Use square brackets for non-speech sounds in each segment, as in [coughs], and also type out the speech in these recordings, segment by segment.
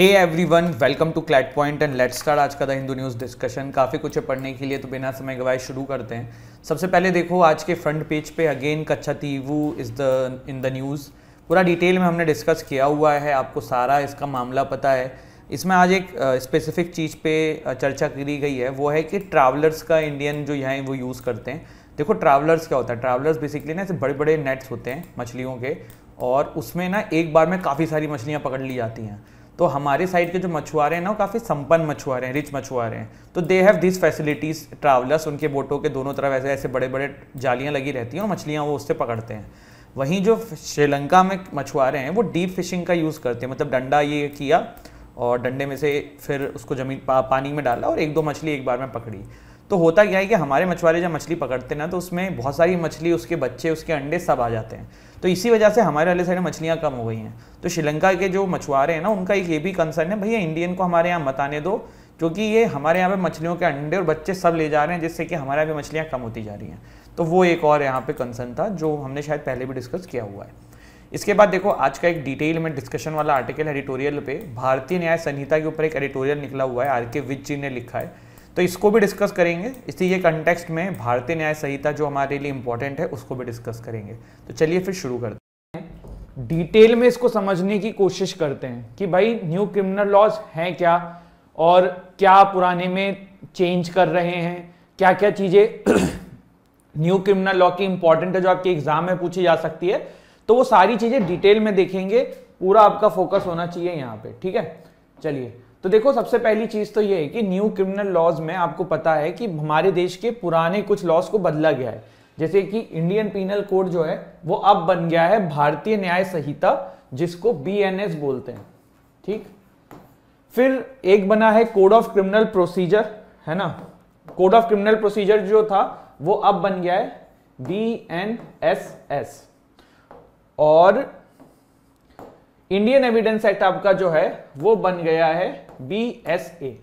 Hey everyone welcome to CLAT point and let's start आज का the Hindu news discussion काफ़ी कुछ है पढ़ने के लिए तो बिना समय गवाए शुरू करते हैं सबसे पहले देखो आज के फ्रंट पेज पे again Kachchatheevu is the in the news पूरा डिटेल में हमने डिस्कस किया हुआ है आपको सारा इसका मामला पता है इसमें आज एक स्पेसिफिक चीज़ पे चर्चा करी गई है वो है कि ट्रैवलर्स का इंडियन जो यहाँ वो यूज़ करते हैं देखो ट्रैवलर्स क्या होता है ट्रैवलर्स बेसिकली ना ऐसे बड़े बड़े नेट्स होते हैं मछलियों के और उसमें ना एक बार में काफ़ी सारी मछलियाँ पकड़ ली जाती हैं तो हमारे साइड के जो मछुआरे हैं ना वो काफ़ी संपन्न मछुआरे हैं रिच मछुआरे हैं तो they have this facilities trawlers उनके बोटों के दोनों तरफ ऐसे ऐसे बड़े बड़े जालियाँ लगी रहती हैं और मछलियाँ वो उससे पकड़ते हैं वहीं जो श्रीलंका में मछुआरे हैं वो डीप फिशिंग का यूज़ करते हैं मतलब डंडा ये किया और डंडे में से फिर उसको जमीन पा, पानी में डाला और एक दो मछली एक बार में पकड़ी तो होता क्या है कि हमारे मछुआरे जब मछली पकड़ते ना तो उसमें बहुत सारी मछली उसके बच्चे उसके अंडे सब आ जाते हैं तो इसी वजह से हमारे वाले साइड में मछलियाँ कम हो गई हैं तो श्रीलंका के जो मछुआरे हैं ना उनका एक ये भी कंसर्न है भैया इंडियन को हमारे यहाँ बताने दो क्योंकि ये हमारे यहाँ पे मछलियों के अंडे और बच्चे सब ले जा रहे हैं जिससे कि हमारे यहाँ पे मछलियाँ कम होती जा रही हैं तो वो एक और यहाँ पे कंसर्न था जो हमने शायद पहले भी डिस्कस किया हुआ है इसके बाद देखो आज का एक डिटेल में डिस्कशन वाला आर्टिकल एडिटोरियल पे भारतीय न्याय संहिता के ऊपर एक एडिटोरियल निकला हुआ है आर के विज जी ने लिखा है तो इसको भी डिस्कस करेंगे इसी के कंटेक्स्ट में भारतीय न्याय संहिता जो हमारे लिए इंपॉर्टेंट है उसको भी डिस्कस करेंगे तो चलिए फिर शुरू करते हैं डिटेल में इसको समझने की कोशिश करते हैं कि भाई न्यू क्रिमिनल लॉज हैं क्या और क्या पुराने में चेंज कर रहे हैं क्या क्या चीज़ें न्यू क्रिमिनल लॉ की इंपॉर्टेंट है जो आपके एग्जाम में पूछी जा सकती है तो वो सारी चीज़ें डिटेल में देखेंगे पूरा आपका फोकस होना चाहिए यहाँ पे ठीक है चलिए तो देखो सबसे पहली चीज तो ये है कि न्यू क्रिमिनल लॉज में आपको पता है कि हमारे देश के पुराने कुछ लॉज को बदला गया है जैसे कि इंडियन पीनल कोड जो है वो अब बन गया है भारतीय न्याय संहिता जिसको बीएनएस बोलते हैं ठीक फिर एक बना है कोड ऑफ क्रिमिनल प्रोसीजर है ना कोड ऑफ क्रिमिनल प्रोसीजर जो था वो अब बन गया है बी एन एस एस और इंडियन एविडेंस एक्ट आपका जो है वो बन गया है बी एस ए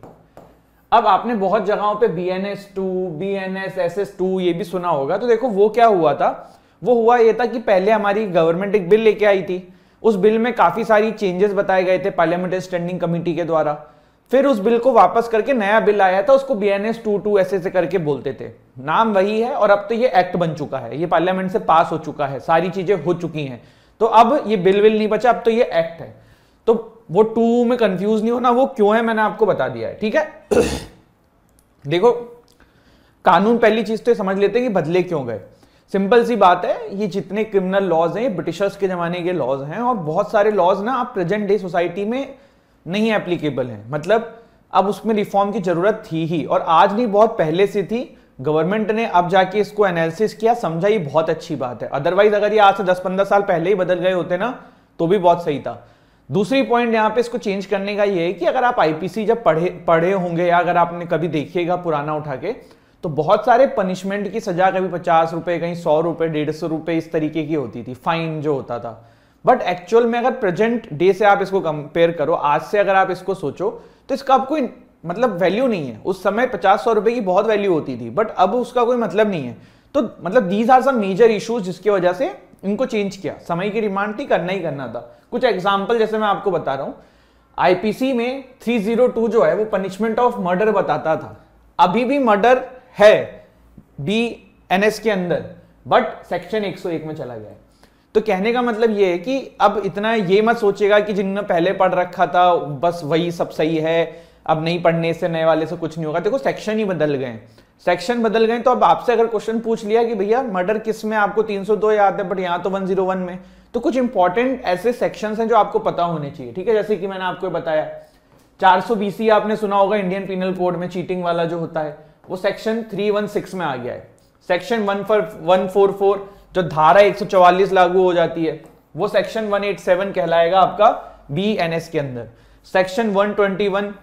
अब आपने बहुत जगहों पे B N S two B N S S S two ये भी सुना होगा तो देखो वो क्या हुआ था वो हुआ ये था कि पहले हमारी गवर्नमेंट एक बिल लेके आई थी उस बिल में काफी सारी चेंजेस बताए गए थे पार्लियामेंट्री स्टैंडिंग कमेटी के द्वारा फिर उस बिल को वापस करके नया बिल आया था उसको B N S two two S A करके बोलते थे नाम वही है और अब तो ये एक्ट बन चुका है ये पार्लियामेंट से पास हो चुका है सारी चीजें हो चुकी हैं तो अब ये बिल विल नहीं बचा अब तो ये एक्ट है तो वो टू में कंफ्यूज नहीं होना वो क्यों है मैंने आपको बता दिया है ठीक है [coughs] देखो कानून पहली चीज तो समझ लेते हैं कि बदले क्यों गए सिंपल सी बात है ये जितने क्रिमिनल लॉज हैं ब्रिटिशर्स के जमाने के लॉज हैं और बहुत सारे लॉज ना आप प्रेजेंट डे सोसाइटी में नहीं एप्लीकेबल हैं मतलब अब उसमें रिफॉर्म की जरूरत थी ही और आज नहीं बहुत पहले से थी गवर्नमेंट ने अब जाके इसको एनालिसिस किया समझा ये बहुत अच्छी बात है अदरवाइज अगर ये आज से दस पंद्रह साल पहले ही बदल गए होते ना तो भी बहुत सही था दूसरी पॉइंट यहाँ पे इसको चेंज करने का ये है कि अगर आप आईपीसी जब पढ़े पढ़े होंगे या अगर आपने कभी देखिएगा पुराना उठा के तो बहुत सारे पनिशमेंट की सजा कभी पचास रुपए कहीं सौ रुपए डेढ़ सौ रुपए इस तरीके की होती थी फाइन जो होता था बट एक्चुअल में अगर प्रेजेंट डे से आप इसको कंपेयर करो आज से अगर आप इसको सोचो तो इसका कोई मतलब वैल्यू नहीं है उस समय पचास सौ रुपए की बहुत वैल्यू होती थी बट अब उसका कोई मतलब नहीं है तो मतलब these are some major issues जिसकी वजह से इनको चेंज किया समय की डिमांड थी करना ही करना था कुछ एग्जाम्पल जैसे मैं आपको बता रहा हूं आईपीसी में 302 जो है वो पनिशमेंट ऑफ मर्डर बताता था अभी भी मर्डर है बी एस के अंदर बट सेक्शन 101 में चला गया है तो कहने का मतलब ये है कि अब इतना ये मत सोचेगा कि जिनने पहले पढ़ रखा था बस वही सब सही है अब नहीं पढ़ने से नए वाले से कुछ नहीं होगा देखो सेक्शन ही बदल गए सेक्शन बदल गए तो अब आपसे अगर क्वेश्चन पूछ लिया कि भैया मर्डर किस में आपको 302 याद है बट यहाँ तो 101 में तो कुछ इंपॉर्टेंट ऐसे सेक्शन हैं जो आपको पता होने चाहिए ठीक है जैसे कि मैंने आपको बताया 400 बीसी आपने सुना होगा इंडियन पिनल कोड में चीटिंग वाला जो होता है वो सेक्शन 316 में आ गया है सेक्शन वन जो धारा एक लागू हो जाती है वो सेक्शन वन कहलाएगा आपका बी एन एस के अंदर सेक्शन वन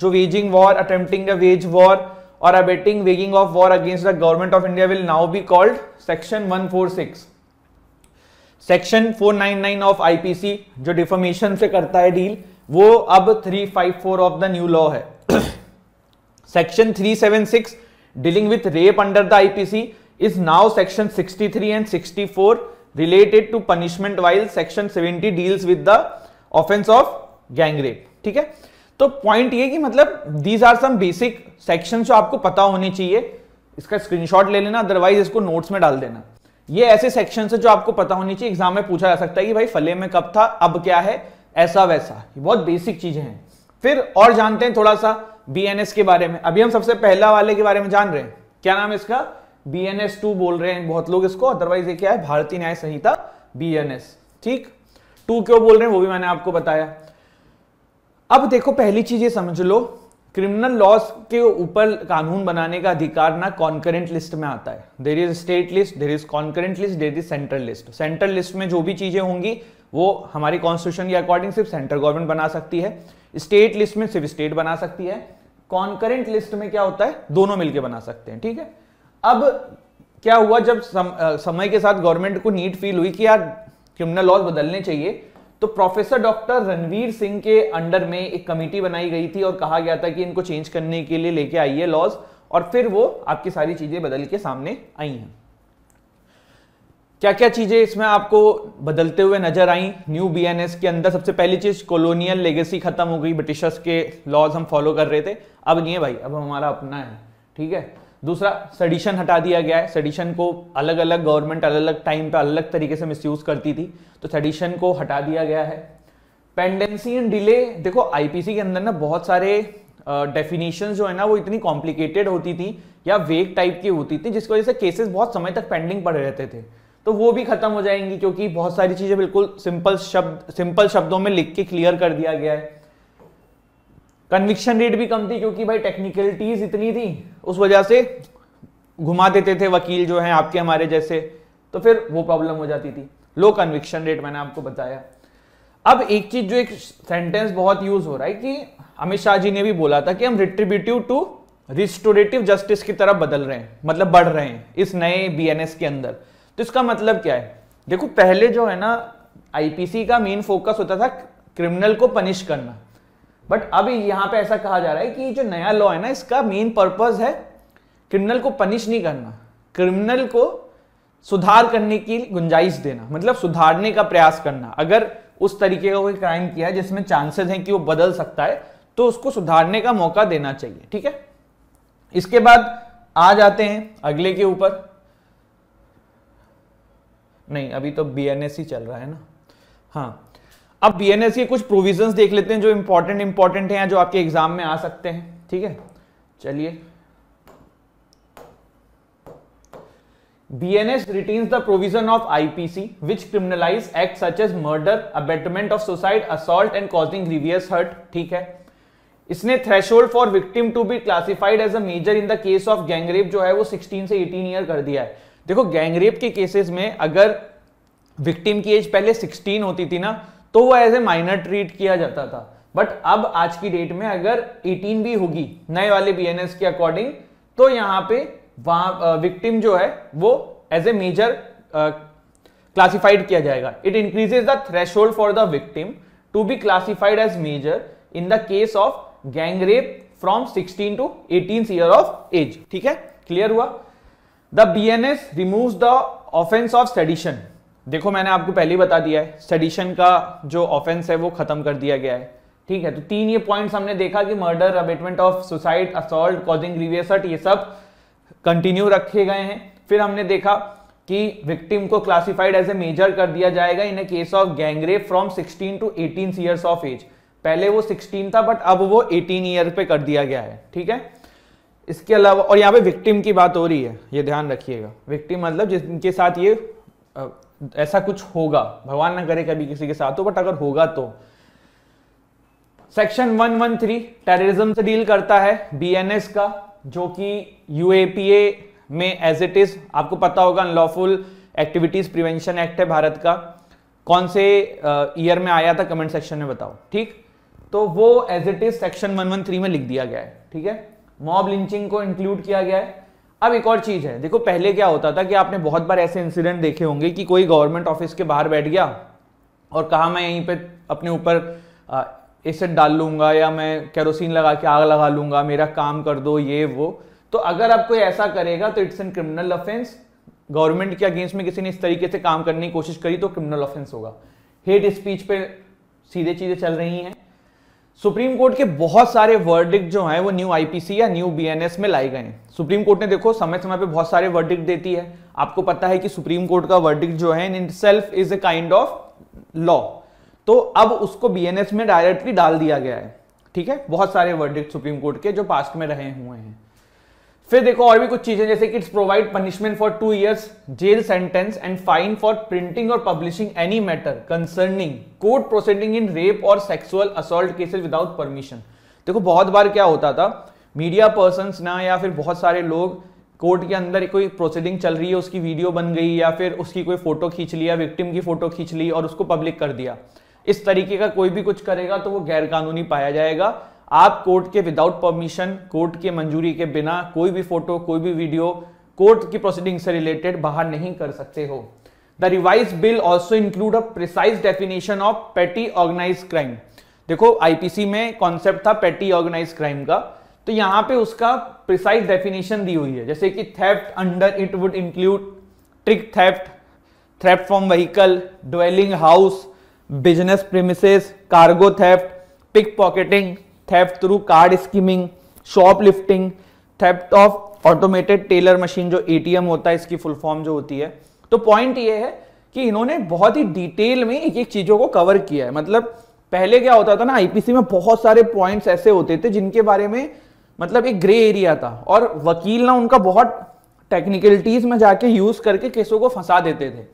जो waging war attempting wage war और abetting waging of war against the government of India will now be called section 146. Section 499 of IPC जो डिफॉर्मेशन से करता है डील वो अब 354 ऑफ द न्यू लॉ है section 376 dealing with rape under the IPC is now section 63 and 64 related to punishment while section 70 deals with the offence of gang rape ठीक है तो पॉइंट ये कि मतलब these are some basic section जो आपको पता होने चाहिए इसका स्क्रीनशॉट ले लेना अदरवाइज इसको नोट्स में डाल देना ये ऐसे सेक्शन है जो आपको पता होनी चाहिए एग्जाम में पूछा जा सकता है कि भाई फले में कब था अब क्या है ऐसा वैसा बहुत बेसिक चीजें हैं फिर और जानते हैं थोड़ा सा बी के बारे में अभी हम सबसे पहला वाले के बारे में जान रहे हैं क्या नाम है इसका बीएनएस टू बोल रहे हैं बहुत लोग इसको अदरवाइज ये क्या है भारतीय न्याय संहिता बी ठीक टू क्यों बोल रहे हैं वो भी मैंने आपको बताया अब देखो पहली चीज ये समझ लो क्रिमिनल लॉज के ऊपर कानून बनाने का अधिकार ना कॉन्करेंट लिस्ट में आता है there is state list there is concurrent list there is central list central list में जो भी चीजें होंगी वो हमारे कॉन्स्टिट्यूशन के अकॉर्डिंग सिर्फ सेंट्रल गवर्नमेंट बना सकती है स्टेट लिस्ट में सिर्फ स्टेट बना सकती है कॉन्करेंट लिस्ट में क्या होता है दोनों मिलकर बना सकते हैं ठीक है अब क्या हुआ जब सम, आ, समय के साथ गवर्नमेंट को नीड फील हुई कि यार क्रिमिनल लॉज बदलने चाहिए तो प्रोफेसर डॉक्टर रणवीर सिंह के अंडर में एक कमेटी बनाई गई थी और कहा गया था कि इनको चेंज करने के लिए लेके आइए लॉज और फिर वो आपकी सारी चीजें बदल के सामने आई हैं क्या क्या चीजें इसमें आपको बदलते हुए नजर आई न्यू बीएनएस के अंदर सबसे पहली चीज कॉलोनियल लेगेसी खत्म हो गई ब्रिटिशर्स के लॉज हम फॉलो कर रहे थे अब नहीं है भाई अब हमारा अपना है ठीक है दूसरा सडिशन हटा दिया गया है सडिशन को अलग अलग गवर्नमेंट अलग अलग टाइम पे अलग तरीके से मिसयूज करती थी तो सडिशन को हटा दिया गया है पेंडेंसी एंड डिले देखो आईपीसी के अंदर ना बहुत सारे डेफिनेशन जो है ना वो इतनी कॉम्प्लिकेटेड होती थी या वेग टाइप की होती थी जिसकी वजह से केसेस बहुत समय तक पेंडिंग पड़े रहते थे तो वो भी खत्म हो जाएंगी क्योंकि बहुत सारी चीजें बिल्कुल सिंपल शब्द सिंपल शब्दों में लिख के क्लियर कर दिया गया है कन्विक्शन रेट भी कम थी क्योंकि भाई टेक्निकलिटीज इतनी थी उस वजह से घुमा देते थे वकील जो हैं आपके हमारे जैसे तो फिर वो प्रॉब्लम हो जाती थी लो कन्विक्शन रेट मैंने आपको बताया अब एक चीज जो एक सेंटेंस बहुत यूज हो रहा है कि अमित शाह जी ने भी बोला था कि हम रिट्रीब्यूटिव टू रिस्टोरेटिव जस्टिस की तरफ बदल रहे हैं मतलब बढ़ रहे हैं इस नए बीएनएस के अंदर तो इसका मतलब क्या है देखो पहले जो है ना आईपीसी का मेन फोकस होता था क्रिमिनल को पनिश करना बट अभी यहां पे ऐसा कहा जा रहा है कि जो नया लॉ है ना इसका मेन पर्पज है क्रिमिनल को पनिश नहीं करना क्रिमिनल को सुधार करने की गुंजाइश देना मतलब सुधारने का प्रयास करना अगर उस तरीके का कोई क्राइम किया है जिसमें चांसेस हैं कि वो बदल सकता है तो उसको सुधारने का मौका देना चाहिए ठीक है इसके बाद आ जाते हैं अगले के ऊपर नहीं अभी तो बी ही चल रहा है ना हाँ अब बीएनएस के कुछ प्रोविजंस देख लेते हैं जो इंपॉर्टेंट इंपॉर्टेंट हैं जो आपके एग्जाम में आ सकते हैं ठीक है चलिए BNS retains the provision of IPC which criminalize act such as murder abetment of suicide assault and causing grievous hurt ठीक है इसने threshold for victim to be classified as a major in the case of gangrape जो है वो 16 से 18 year कर दिया है देखो गैंगरेप के केसेस में अगर विक्टिम की एज पहले 16 होती थी ना तो वो एज ए माइनर ट्रीट किया जाता था बट अब आज की डेट में अगर 18 भी होगी नए वाले बीएनएस के अकॉर्डिंग तो यहाँ पे वहां विक्टिम जो है वो एज ए मेजर क्लासिफाइड किया जाएगा it increases the threshold for the victim to be classified as major in the case of gangrape from 16 to 18 year of age ठीक है क्लियर हुआ the B N S remove the offence of sedition देखो मैंने आपको पहले ही बता दिया है सडिशन का जो ऑफेंस है वो खत्म कर दिया गया है ठीक है तो तीन ये पॉइंट्स हमने देखा कि murder abetment of suicide assault causing रिवियसट ये सब कंटिन्यू रखे गए हैं फिर हमने देखा कि विक्टिम को क्लासिफाइड एज ए मेजर कर दिया जाएगा in a case of gangrape from 16 to 18 years of age पहले वो 16 था बट अब वो 18 ईयर पे कर दिया गया है ठीक है इसके अलावा और यहाँ पे विक्टिम की बात हो रही है ये ध्यान रखिएगा विक्टिम मतलब जिनके साथ ये ऐसा कुछ होगा भगवान ना करे कभी किसी के साथ हो बट अगर होगा तो सेक्शन 113 टेररिज्म से डील करता है बीएनएस का जो कि यूएपीए में एज इट इज आपको पता होगा अनलॉफुल एक्टिविटीज प्रिवेंशन एक्ट है भारत का कौन से ईयर में आया था कमेंट सेक्शन में बताओ ठीक तो वो एज इट इज सेक्शन 113 में लिख दिया गया है ठीक है मॉब लिंचिंग को इंक्लूड किया गया है अब एक और चीज है देखो पहले क्या होता था कि आपने बहुत बार ऐसे इंसिडेंट देखे होंगे कि कोई गवर्नमेंट ऑफिस के बाहर बैठ गया और कहा मैं यहीं पे अपने ऊपर एसेट डाल लूंगा या मैं कैरोसिन लगा के आग लगा लूंगा मेरा काम कर दो ये वो तो अगर आप कोई ऐसा करेगा तो it's an criminal offence government के अगेंस्ट में किसी ने इस तरीके से काम करने की कोशिश करी तो क्रिमिनल ऑफेंस होगा हेट स्पीच पे सीधे चीजें चल रही हैं सुप्रीम कोर्ट के बहुत सारे वर्डिक जो हैं वो न्यू आईपीसी या न्यू बीएनएस में लाए गए हैं सुप्रीम कोर्ट ने देखो समय समय पे बहुत सारे वर्डिक्ट देती है आपको पता है कि सुप्रीम कोर्ट का वर्डिक जो है itself is a kind of law तो अब उसको बीएनएस में डायरेक्टली डाल दिया गया है ठीक है बहुत सारे वर्डिक सुप्रीम कोर्ट के जो पास्ट में रहे हुए हैं फिर देखो और भी कुछ चीजें जैसे कि it's provide punishment for two years jail sentence and fine for printing और publishing any matter concerning court proceeding in rape और sexual assault cases without permission देखो बहुत बार क्या होता था मीडिया पर्सन ना या फिर बहुत सारे लोग कोर्ट के अंदर कोई प्रोसीडिंग चल रही है उसकी वीडियो बन गई या फिर उसकी कोई फोटो खींच लिया विक्टिम की फोटो खींच ली और उसको पब्लिक कर दिया इस तरीके का कोई भी कुछ करेगा तो वो गैरकानूनी पाया जाएगा आप कोर्ट के विदाउट परमिशन कोर्ट के मंजूरी के बिना कोई भी फोटो कोई भी वीडियो कोर्ट की प्रोसीडिंग से रिलेटेड बाहर नहीं कर सकते हो the revise bill also include a precise definition of petty organize crime देखो आईपीसी में कॉन्सेप्ट था पेटी ऑर्गेनाइज क्राइम का तो यहां पे उसका प्रिसाइज डेफिनेशन दी हुई है जैसे कि theft under it would include trick theft theft from vehicle dwelling house business premises cargo theft pick theft through card skimming shoplifting theft of automated teller machine जो एटीएम होता है इसकी full form जो होती है तो point ये है कि इन्होंने बहुत ही डिटेल में एक एक चीजों को कवर किया है मतलब पहले क्या होता था ना आईपीसी में बहुत सारे पॉइंट्स ऐसे होते थे जिनके बारे में मतलब एक ग्रे एरिया था और वकील ना उनका बहुत टेक्निकलिटीज में जाके यूज करके केसों को फंसा देते थे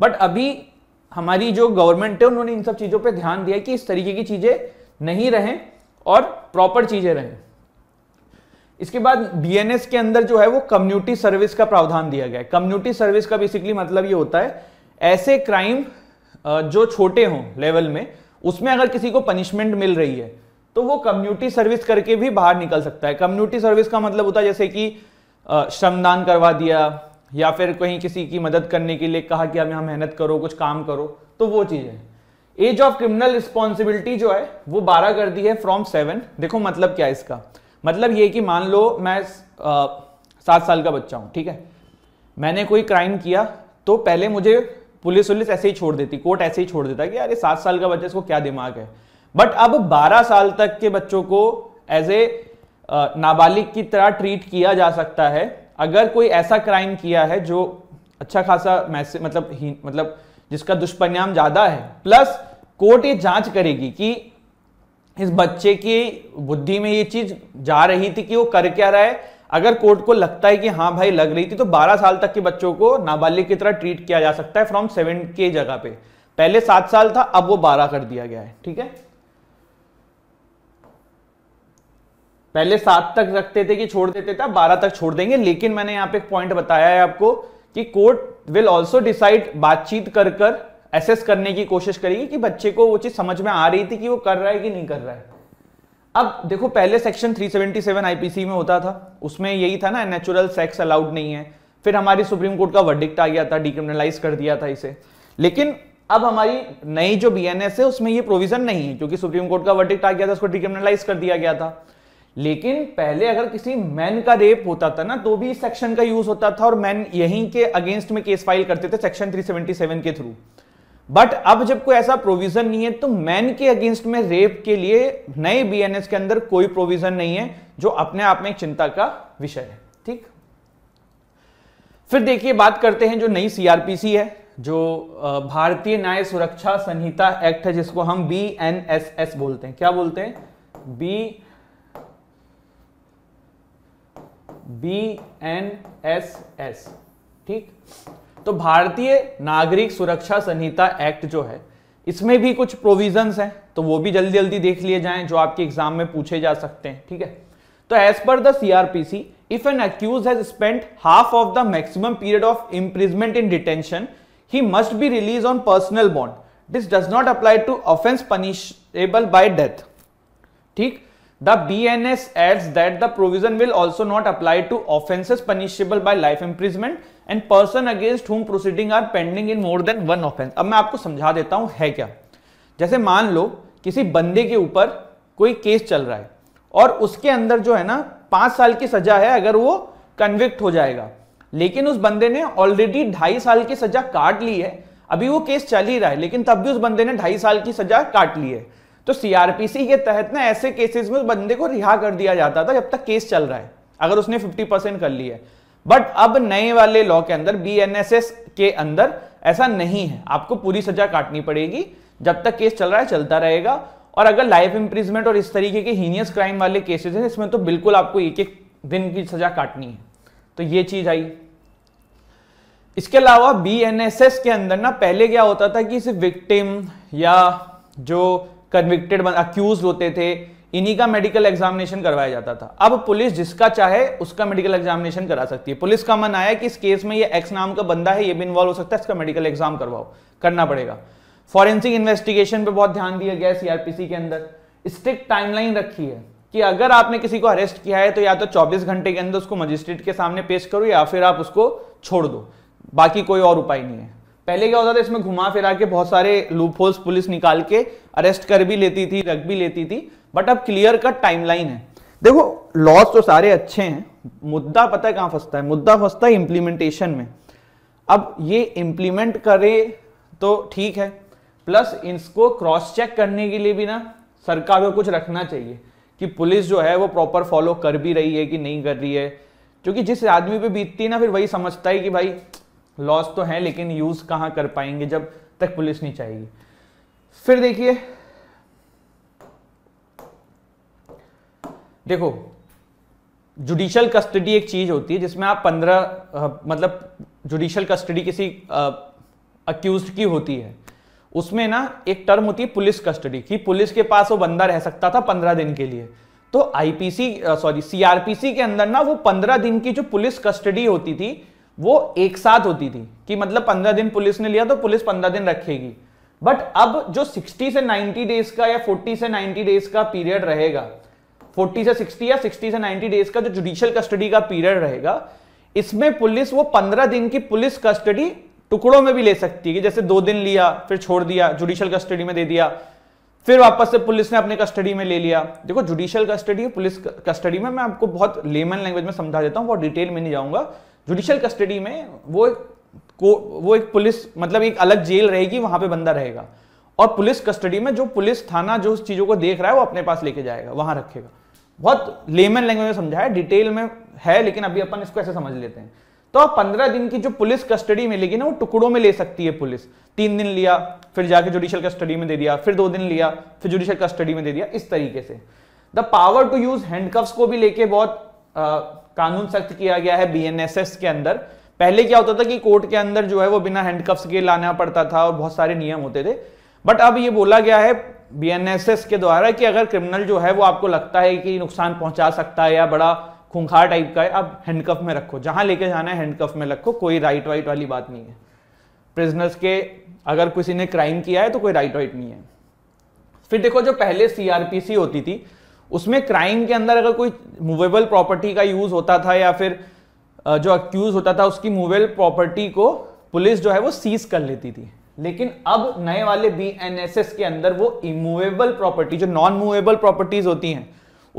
बट अभी हमारी जो गवर्नमेंट है उन्होंने इन सब चीजों पर ध्यान दिया कि इस तरीके की चीजें नहीं रहें और प्रॉपर चीजें रहें इसके बाद बीएनएस के अंदर जो है वो कम्युनिटी सर्विस का प्रावधान दिया गया है कम्युनिटी सर्विस का बेसिकली मतलब ये होता है ऐसे क्राइम जो छोटे हों लेवल में उसमें अगर किसी को पनिशमेंट मिल रही है तो वो कम्युनिटी सर्विस करके भी बाहर निकल सकता है कम्युनिटी सर्विस का मतलब होता है जैसे कि श्रमदान करवा दिया या फिर कहीं किसी की मदद करने के लिए कहा कि अब यहाँ मेहनत करो कुछ काम करो तो वो चीज़ है एज ऑफ क्रिमिनल रिस्पॉन्सिबिलिटी जो है वो बारह कर दी है फ्रॉम सेवन देखो मतलब क्या है इसका मतलब ये कि मान लो मैं सात साल का बच्चा हूं ठीक है मैंने कोई क्राइम किया तो पहले मुझे पुलिस वुलिस ऐसे ही छोड़ देती कोर्ट ऐसे ही छोड़ देता कि अरे सात साल का बच्चा इसको क्या दिमाग है बट अब बारह साल तक के बच्चों को एज ए नाबालिग की तरह ट्रीट किया जा सकता है अगर कोई ऐसा क्राइम किया है जो अच्छा खासा मैसेज मतलब ही मतलब जिसका दुष्परिणाम ज़्यादा है प्लस कोर्ट ये जांच करेगी कि इस बच्चे की बुद्धि में ये चीज़ जा रही थी कि वो कर क्या रहा है अगर कोर्ट को लगता है कि हाँ भाई लग रही थी तो 12 साल तक के बच्चों को नाबालिग की तरह ट्रीट किया जा सकता है फ्रॉम सेवन के जगह पे पहले सात साल था अब वो बारह कर दिया गया है ठीक है पहले सात तक रखते थे कि छोड़ देते थे बारह तक छोड़ देंगे लेकिन मैंने यहां पर पॉइंट बताया है आपको कि कोर्ट विल ऑल्सो डिसाइड बातचीत कर कर एसेस करने की कोशिश करेगी कि बच्चे को वो चीज समझ में आ रही थी कि वो कर रहा है कि नहीं कर रहा है अब देखो पहले सेक्शन 377 आईपीसी में होता था उसमें यही था ना नेचुरल सेक्स अलाउड नहीं है फिर हमारी सुप्रीम कोर्ट का वर्डिक्ट आ गया था डिक्रिमिनलाइज कर दिया था इसे लेकिन अब हमारी नई जो बीएनएस है उसमें ये प्रोविजन नहीं है क्योंकि सुप्रीम कोर्ट का वर्डिक्ट आ गया था उसको डिक्रिमिनलाइज कर दिया गया था लेकिन पहले अगर किसी मैन का रेप होता था ना तो भी सेक्शन का यूज होता था और मैन यहीं के अगेंस्ट में केस फाइल करते थे सेक्शन 377 के थ्रू बट अब जब कोई ऐसा प्रोविजन नहीं है तो मैन के अगेंस्ट में रेप के लिए नए बीएनएस के अंदर कोई प्रोविजन नहीं है जो अपने आप में चिंता का विषय है ठीक फिर देखिए बात करते हैं जो नई सीआरपीसी है जो भारतीय न्याय सुरक्षा संहिता एक्ट है जिसको हम बी बोलते हैं क्या बोलते हैं B B N S S ठीक तो भारतीय नागरिक सुरक्षा संहिता एक्ट जो है इसमें भी कुछ प्रोविजंस हैं तो वो भी जल्दी जल्दी देख लिए जाएं जो आपके एग्जाम में पूछे जा सकते हैं ठीक है तो as per the CrPC if an accused has spent half of the maximum period of imprisonment in detention he must be release on personal bond this does not apply to offence punishable by death ठीक The BNS adds that the provision will also not apply to offenses punishable by life imprisonment and person against whom proceeding are pending in more than one offense. ab main aapko samjha deta hu hai kya jaise maan lo kisi bande ke upar koi case chal raha hai aur uske andar jo hai na 5 saal ki saza hai agar wo convict ho jayega lekin us bande ne already 2.5 saal ki saza kaat li hai abhi wo case chal hi raha hai lekin tab bhi us bande ne 2.5 saal ki saza kaat li hai तो CrPC के तहत ना ऐसे cases में बंदे को रिहा कर दिया जाता था जब तक केस चल रहा है अगर उसने 50 परसेंट कर लिया बट अब नए वाले लॉ के अंदर बी के अंदर ऐसा नहीं है आपको पूरी सजा काटनी पड़ेगी जब तक केस चल रहा है चलता रहेगा और अगर लाइफ इंप्रीजमेंट और इस तरीके के हीनियस क्राइम वाले केसेस हैं इसमें तो बिल्कुल आपको एक एक दिन की सजा काटनी है तो ये चीज आई इसके अलावा बी के अंदर ना पहले क्या होता था कि सिर्फ विक्टिम या जो कन्विक्टेड अक्यूज होते थे इन्हीं का मेडिकल एग्जामिनेशन करवाया जाता था अब पुलिस जिसका चाहे उसका मेडिकल एग्जामिनेशन करा सकती है पुलिस का मन आया कि इस केस में ये एक्स नाम का बंदा है ये भी इन्वॉल्व हो सकता है इसका मेडिकल एग्जाम करवाओ करना पड़ेगा फॉरेंसिक इन्वेस्टिगेशन पे बहुत ध्यान दिया गया सीआरपीसी के अंदर स्ट्रिक्ट टाइमलाइन रखी है कि अगर आपने किसी को अरेस्ट किया है तो या तो चौबीस घंटे के अंदर उसको मजिस्ट्रेट के सामने पेश करो या फिर आप उसको छोड़ दो बाकी कोई और उपाय नहीं है पहले क्या होता था इसमें घुमा फिरा के बहुत सारे लूप होल्स पुलिस निकाल के अरेस्ट कर भी लेती थी रख भी लेती थी बट अब क्लियर कट टाइमलाइन है देखो लॉज तो सारे अच्छे हैं मुद्दा पता है कहां फंसता है मुद्दा फंसता है इंप्लीमेंटेशन में अब ये इंप्लीमेंट करे तो ठीक है प्लस इसको क्रॉस चेक करने के लिए भी ना सरकार को कुछ रखना चाहिए कि पुलिस जो है वो प्रॉपर फॉलो कर भी रही है कि नहीं कर रही है क्योंकि जिस आदमी पे बीतती है ना फिर वही समझता है कि भाई लॉस तो है लेकिन यूज़ कहां कर पाएंगे जब तक पुलिस नहीं चाहेगी फिर देखिए देखो जुडिशल कस्टडी एक चीज़ होती है जिसमें आप पंद्रह मतलब जुडिशियल कस्टडी किसी अक्यूज की होती है उसमें ना एक टर्म होती है पुलिस कस्टडी कि पुलिस के पास वो बंदा रह सकता था पंद्रह दिन के लिए तो आईपीसी सॉरी सीआरपीसी के अंदर ना वो पंद्रह दिन की जो पुलिस कस्टडी होती थी वो एक साथ होती थी कि मतलब पंद्रह दिन पुलिस ने लिया तो पुलिस पंद्रह दिन रखेगी बट अब जो सिक्सटी से 90 डेज का या फोर्टी से 90 डेज का पीरियड रहेगा फोर्टी से सिक्सटी या सिक्सटी से 90 डेज का जो जुडिशियल कस्टडी का पीरियड रहेगा इसमें पुलिस वो पंद्रह दिन की पुलिस कस्टडी टुकड़ों में भी ले सकती है जैसे दो दिन लिया फिर छोड़ दिया जुडिशियल कस्टडी में दे दिया फिर वापस से पुलिस ने अपने कस्टडी में ले लिया देखो जुडिशियल कस्टडी पुलिस कस्टडी में मैं आपको बहुत लेमन लैंग्वेज में समझा देता हूँ बहुत डिटेल में नहीं जाऊंगा जुडिशियल कस्टडी में वो को वो एक पुलिस मतलब एक अलग जेल रहेगी वहां पे बंदा रहेगा और पुलिस कस्टडी में जो पुलिस थाना जो उस चीज़ों को देख रहा है वो अपने पास लेके जाएगा वहां रखेगा बहुत लेमन लैंग्वेज में समझाया डिटेल में है लेकिन अभी अपन इसको ऐसे समझ लेते हैं तो आप पंद्रह दिन की जो पुलिस कस्टडी मिलेगी ना वो टुकड़ों में ले सकती है पुलिस तीन दिन लिया फिर जाके जुडिशियल कस्टडी में दे दिया फिर दो दिन लिया फिर जुडिशियल कस्टडी में दे दिया इस तरीके से the power to use handcuffs को भी लेके बहुत कानून सख्त किया गया है बीएनएसएस के अंदर पहले क्या होता था कि कोर्ट के अंदर जो है वो बिना हैंडकफ्स के लाना पड़ता था और बहुत सारे नियम होते थे बट अब ये बोला गया है बीएनएसएस के द्वारा कि अगर क्रिमिनल जो है वो आपको लगता है कि नुकसान पहुंचा सकता है या बड़ा खूंखार टाइप का है आप हैंडकफ में रखो जहां लेके जाना है हैंडकफ में रखो कोई राइट वाइट वाली बात नहीं है प्रिजनर्स के अगर किसी ने क्राइम किया है तो कोई राइट वाइट नहीं है फिर देखो जो पहले सीआरपीसी होती थी उसमें क्राइम के अंदर अगर कोई मूवेबल प्रॉपर्टी का यूज होता था या फिर जो अक्यूज होता था उसकी मूवेबल प्रॉपर्टी को पुलिस जो है वो सीज कर लेती थी लेकिन अब नए वाले बीएनएसएस के अंदर वो इमूवेबल प्रॉपर्टी जो नॉन मूवेबल प्रॉपर्टीज होती हैं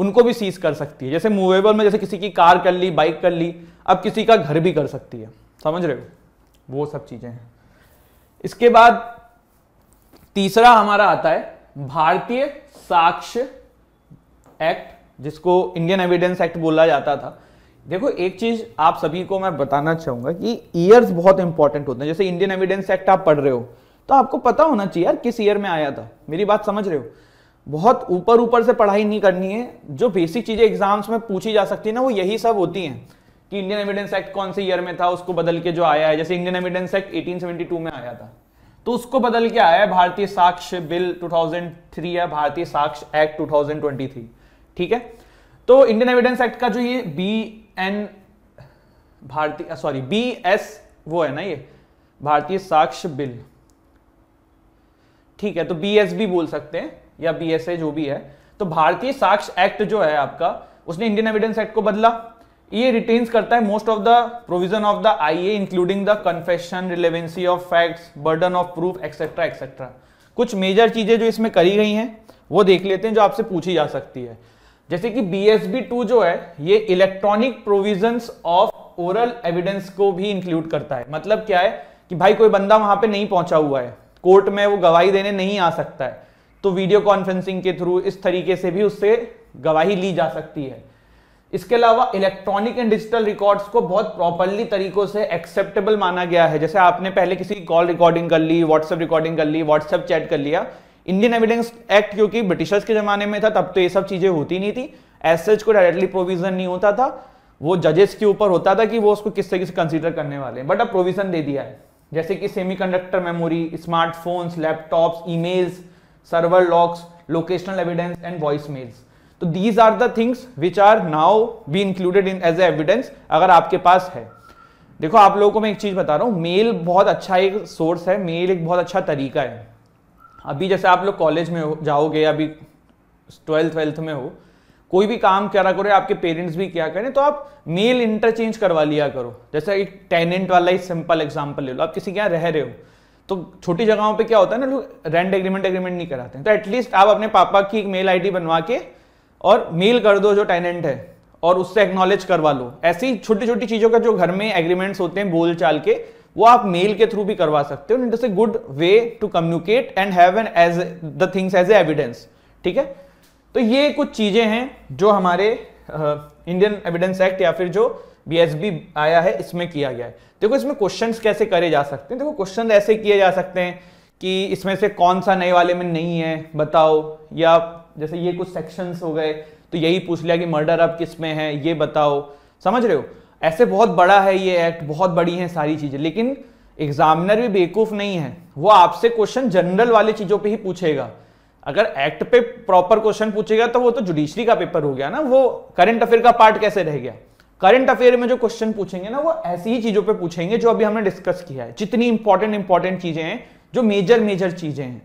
उनको भी सीज कर सकती है जैसे मूवेबल में जैसे किसी की कार कर ली बाइक कर ली अब किसी का घर भी कर सकती है समझ रहे हो वो सब चीजें हैं इसके बाद तीसरा हमारा आता है भारतीय साक्ष्य एक्ट जिसको इंडियन एविडेंस एक्ट बोला जाता था देखो एक चीज आप सभी को मैं बताना चाहूंगा कि ईयर्स बहुत इंपॉर्टेंट होते हैं जैसे इंडियन एविडेंस एक्ट आप पढ़ रहे हो तो आपको पता होना चाहिए यार किस ईयर में आया था मेरी बात समझ रहे हो बहुत ऊपर ऊपर से पढ़ाई नहीं करनी है जो बेसिक चीजें एग्जाम्स में पूछी जा सकती है ना वो यही सब होती हैं कि इंडियन एविडेंस एक्ट कौन से ईयर में था उसको बदल के जो आया है जैसे इंडियन एविडेंस एक्ट 1872 में आया था तो उसको बदल के आया है भारतीय साक्ष्य बिल 2003 है भारतीय साक्ष्य एक्ट 2023 ठीक है तो इंडियन एविडेंस एक्ट का जो ये B N Bharatiya sorry B S वो है ना ये भारतीय साक्ष्य बिल ठीक है तो बी एस बी बोल सकते हैं या बी एस ए जो भी है तो भारतीय साक्ष्य एक्ट जो है आपका उसने इंडियन एविडेंस एक्ट को बदला ये रिटेन्स करता है most of the provision of the I A including the confession relevancy of facts burden of proof etcetera etcetera कुछ मेजर चीजें जो इसमें करी गई हैं वो देख लेते हैं जो आपसे पूछी जा सकती है जैसे कि बी टू जो है ये electronic provisions of oral evidence को भी इंक्लूड करता है मतलब क्या है कि भाई कोई बंदा वहां पे नहीं पहुंचा हुआ है कोर्ट में वो गवाही देने नहीं आ सकता है तो वीडियो कॉन्फ्रेंसिंग के थ्रू इस तरीके से भी उससे गवाही ली जा सकती है इसके अलावा इलेक्ट्रॉनिक एंड डिजिटल रिकॉर्ड्स को बहुत प्रॉपरली तरीकों से एक्सेप्टेबल माना गया है जैसे आपने पहले किसी कॉल रिकॉर्डिंग कर ली व्हाट्सएप रिकॉर्डिंग कर ली व्हाट्सएप चैट कर लिया इंडियन एविडेंस एक्ट क्योंकि ब्रिटिशर्स के जमाने में था तब तो ये सब चीजें होती नहीं थी एज सच को डायरेक्टली प्रोविजन नहीं होता था वो जजेस के ऊपर होता था कि वो उसको किस तरीके से कंसिडर करने वाले हैं बट अब प्रोविजन दे दिया है जैसे कि semi memory smartphones laptops emails server logs locational evidence and voice mails तो these are the things which are now be included in as a evidence अगर आपके पास है देखो आप लोगों को मैं एक चीज बता रहा हूँ मेल बहुत अच्छा एक सोर्स है मेल एक बहुत अच्छा तरीका है अभी जैसे आप लोग कॉलेज में हो जाओगे अभी ट्वेल्थ ट्वेल्थ में हो कोई भी काम करा करो आपके पेरेंट्स भी क्या करें तो आप मेल इंटरचेंज करवा लिया करो जैसे एक टेनेंट वाला ही सिंपल एग्जाम्पल ले लो आप किसी के यहाँ रह रहे हो तो छोटी जगहों पे क्या होता है ना लोग रेंट एग्रीमेंट एग्रीमेंट नहीं कराते हैं तो एटलीस्ट आप अपने पापा की एक मेल आईडी बनवा के और मेल कर दो जो टेनेंट है और उससे एक्नॉलेज करवा लो ऐसी छोटी छोटी चीज़ों का जो घर में एग्रीमेंट्स होते हैं बोल चाल के वो आप मेल के थ्रू भी करवा सकते हो it is a good way to communicate and have an as the things as a evidence ठीक है तो ये कुछ चीजें हैं जो हमारे इंडियन एविडेंस एक्ट या फिर जो बीएसबी आया है इसमें किया गया है देखो इसमें क्वेश्चंस कैसे करे जा सकते हैं देखो क्वेश्चन ऐसे किए जा सकते हैं कि इसमें से कौन सा नए वाले में नहीं है बताओ या जैसे ये कुछ सेक्शंस हो गए तो यही पूछ लिया कि मर्डर अब किस में है ये बताओ समझ रहे हो ऐसे बहुत बड़ा है ये एक्ट बहुत बड़ी है सारी चीजें लेकिन एग्जामिनर भी बेवकूफ नहीं है वो आपसे क्वेश्चन जनरल वाली चीजों पे ही पूछेगा अगर एक्ट पे प्रॉपर क्वेश्चन पूछेगा तो वो तो जुडिशरी का पेपर हो गया ना वो करंट अफेयर का पार्ट कैसे रह गया करंट अफेयर में जो क्वेश्चन पूछेंगे ना वो ऐसी ही चीजों पे पूछेंगे जो अभी हमने डिस्कस किया है जितनी इंपॉर्टेंट इंपॉर्टेंट चीजें हैं जो मेजर मेजर चीजें हैं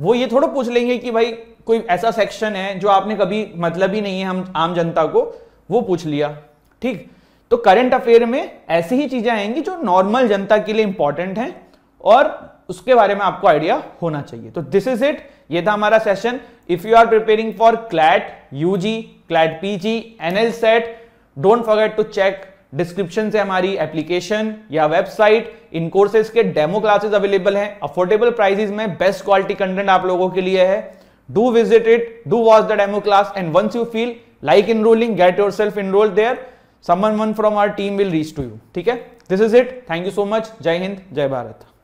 वो ये थोड़ा पूछ लेंगे कि भाई कोई ऐसा सेक्शन है जो आपने कभी मतलब ही नहीं है हम आम जनता को वो पूछ लिया ठीक तो करंट अफेयर में ऐसी ही चीजें आएंगी जो नॉर्मल जनता के लिए इंपॉर्टेंट हैं और उसके बारे में आपको आइडिया होना चाहिए तो दिस इज इट ये था हमारा session if you are preparing for CLAT UG CLAT PG NL SET don't forget to check description से हमारी एप्लीकेशन या वेबसाइट इन कोर्सेज के डेमो क्लासेस अवेलेबल हैं अफोर्डेबल प्राइजेस में बेस्ट क्वालिटी कंटेंट आप लोगों के लिए है do visit it do watch the demo class and once you feel like enrolling get yourself enroll there someone from our team will reach to you ठीक है this is it thank you so much जय हिंद जय भारत